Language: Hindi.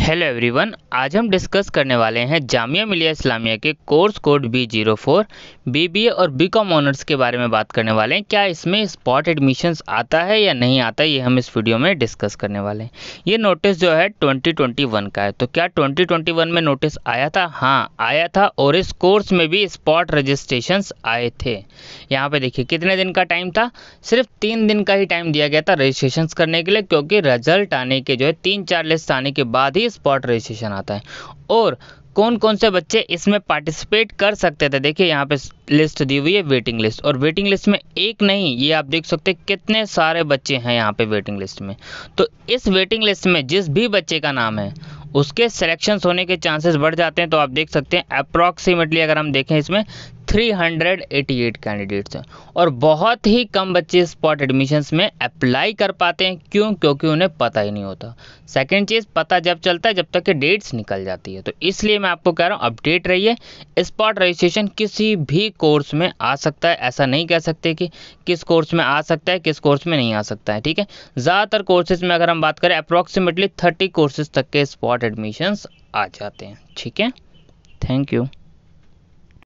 हेलो एवरीवन आज हम डिस्कस करने वाले हैं जामिया मिलिया इस्लामिया के course code B zero four B B A और बी कॉम ऑनर्स के बारे में बात करने वाले हैं क्या इसमें स्पॉट एडमिशन्स आता है या नहीं आता ये हम इस वीडियो में डिस्कस करने वाले हैं ये नोटिस जो है 2021 का है तो क्या 2021 में नोटिस आया था हाँ आया था और इस कोर्स में भी स्पॉट रजिस्ट्रेशन आए थे यहाँ पर देखिए कितने दिन का टाइम था सिर्फ तीन दिन का ही टाइम दिया गया था रजिस्ट्रेशन करने के लिए क्योंकि रिजल्ट आने के जो है तीन चार लिस्ट आने के बाद ही ही स्पॉट रजिस्ट्रेशन आता है और कौन कौन से बच्चे इसमें पार्टिसिपेट कर सकते थे देखिए यहाँ पे लिस्ट दी हुई है वेटिंग लिस्ट और वेटिंग लिस्ट में एक नहीं ये आप देख सकते कितने सारे बच्चे हैं यहाँ पे वेटिंग लिस्ट में तो इस वेटिंग लिस्ट में जिस भी बच्चे का नाम है उसके सिलेक्शन होने के चांसेस बढ़ जाते हैं तो आप देख सकते हैं अप्रॉक्सीमेटली अगर हम देखें इसमें 388 कैंडिडेट्स हैं और बहुत ही कम बच्चे स्पॉट एडमिशन्स में अप्लाई कर पाते हैं क्यों क्योंकि उन्हें पता ही नहीं होता सेकंड चीज़ पता जब चलता है जब तक कि डेट्स निकल जाती है तो इसलिए मैं आपको कह रहा हूँ अपडेट रहिए स्पॉट रजिस्ट्रेशन किसी भी कोर्स में आ सकता है ऐसा नहीं कह सकते कि किस कोर्स में आ सकता है किस कोर्स में नहीं आ सकता है ठीक है ज़्यादातर कोर्सेज में अगर हम बात करें अप्रॉक्सीमेटली थर्टी कोर्सेज तक के स्पॉट एडमिशन्स आ जाते हैं ठीक है थैंक यू